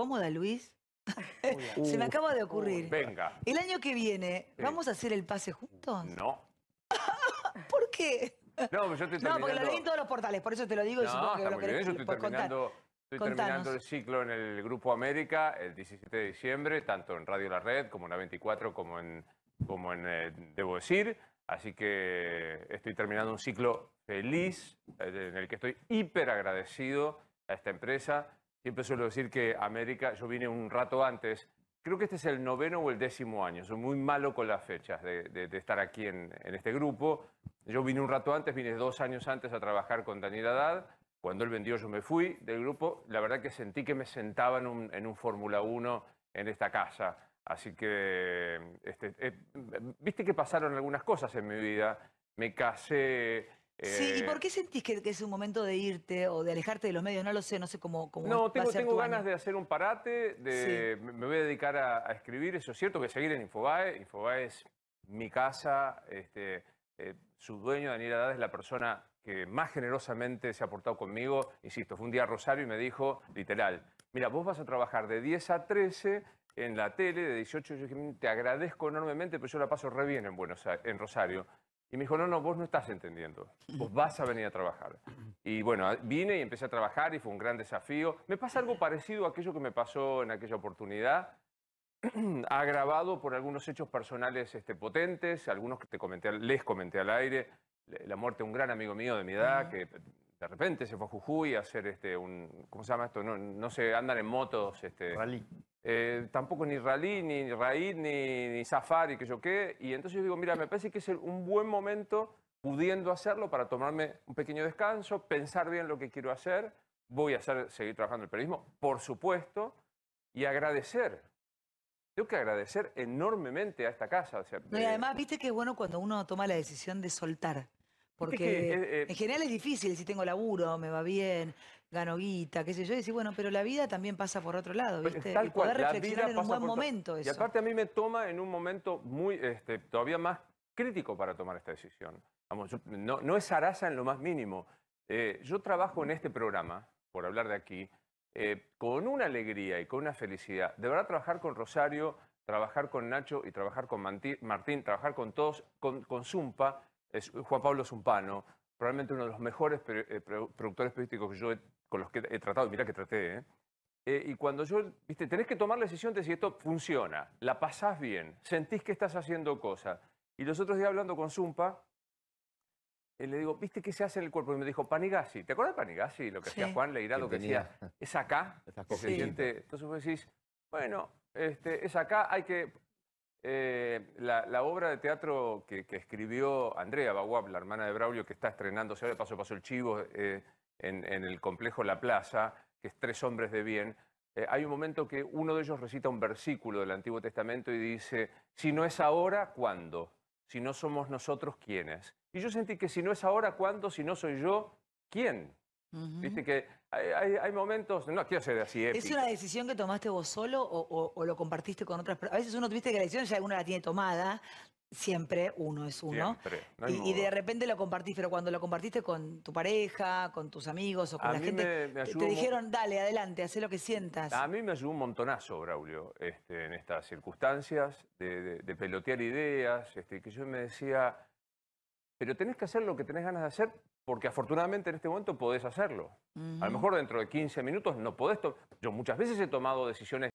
cómoda, Luis? Se me acaba de ocurrir. venga. El año que viene, ¿vamos a hacer el pase juntos? No. ¿Por qué? No, porque lo leí en todos los portales, por eso te lo digo. estoy terminando, estoy terminando, el ciclo en el Grupo América el 17 de diciembre, tanto en Radio La Red, como en la 24 como en, como en eh, Debo Decir. Así que estoy terminando un ciclo feliz, eh, en el que estoy hiper agradecido a esta empresa, Siempre suelo decir que América, yo vine un rato antes, creo que este es el noveno o el décimo año, soy muy malo con las fechas de, estar aquí en, este grupo. Yo vine un rato antes, vine dos años antes a trabajar con Daniel Haddad, cuando él vendió yo me fui del grupo, la verdad que sentí que me sentaba en un, Fórmula 1 en esta casa. Así que, este, eh, viste que pasaron algunas cosas en mi vida. Me casé, Sí, ¿y eh, por qué sentís que, es un momento de irte o de alejarte de los medios? No lo sé, no sé cómo... no, tengo, ganas de hacer un parate, me voy a dedicar a, escribir, eso es cierto, voy a seguir en Infobae. Infobae es mi casa, este, eh, su dueño, Daniel Haddad, es la persona que más generosamente se ha portado conmigo. Insisto, fue un día Rosario y me dijo, literal, mira, vos vas a trabajar de 10 a 13 en la tele, de 18 yo dije, te agradezco enormemente, pero yo la paso re bien en Rosario. Y me dijo, no, no, vos no estás entendiendo, vos vas a venir a trabajar. Y bueno, vine y empecé a trabajar y fue un gran desafío. Me pasa algo parecido a aquello que me pasó en aquella oportunidad, agravado por algunos hechos personales este, potentes, algunos que comenté, les comenté al aire, la muerte de un gran amigo mío de mi edad, que de repente se fue a Jujuy a hacer este, un. ¿Cómo se llama esto? No, no se andan en motos. Este, rally. Eh, tampoco ni rally, ni raid, ni, safari, que yo qué. Y entonces yo digo, mira, me parece que es un buen momento pudiendo hacerlo para tomarme un pequeño descanso, pensar bien lo que quiero hacer. Voy a seguir trabajando el periodismo, por supuesto, y agradecer tengo que agradecer enormemente a esta casa. y además, viste que es bueno cuando uno toma la decisión de soltar. Porque eh, eh, en general es difícil, si tengo laburo, me va bien, gano guita, qué sé yo, y decir, bueno, pero la vida también pasa por otro lado, pues, ¿viste? Tal y poder reflexionar en un buen momento Y aparte a mí me toma en un momento muy, este, todavía más crítico para tomar esta decisión. Vamos, no, es araza en lo más mínimo. Eh, yo trabajo en este programa, por hablar de aquí, con una alegría y con una felicidad. De verdad, trabajar con Rosario, trabajar con Nacho y trabajar con Martín, trabajar con todos, con Zumpa, Juan Pablo Zumpano, probablemente uno de los mejores eh, productores periodísticos que yo con los que he tratado, mira que traté, ¿eh? Eh, y cuando yo, viste, tenés que tomar la decisión de si esto funciona, la pasás bien, sentís que estás haciendo cosas. Y los otros días hablando con Zumpa, le digo, ¿viste qué se hace en el cuerpo? Y me dijo, Panigasi. ¿Te acuerdas de Panigasi? Lo que hacía Juan lo que decía, es acá, Entonces vos decís, bueno, este, es acá, hay que eh, la, obra de teatro que, escribió Andrea Baguab, la hermana de Braulio, que está estrenándose ahora, paso a paso el chivo, eh, en, el complejo La Plaza, que es Tres Hombres de Bien, eh, hay un momento que uno de ellos recita un versículo del Antiguo Testamento y dice, si no es ahora, ¿cuándo? Si no somos nosotros, ¿quiénes? Y yo sentí que si no es ahora, ¿cuándo? Si no soy yo, ¿quién? Viste que hay, momentos, no quiero ser así. ¿Es una decisión que tomaste vos solo o, lo compartiste con otras personas? A veces uno tuviste que la decisión ya uno la tiene tomada, siempre uno es uno. y, de repente lo compartís, pero cuando lo compartiste con tu pareja, con tus amigos o con la gente, te, dijeron, dale, adelante, haz lo que sientas. A mí me ayudó un montonazo, Braulio, este, en estas circunstancias de, pelotear ideas, este, que yo me decía pero tenés que hacer lo que tenés ganas de hacer porque afortunadamente en este momento podés hacerlo. A lo mejor dentro de 15 minutos no podés. Yo muchas veces he tomado decisiones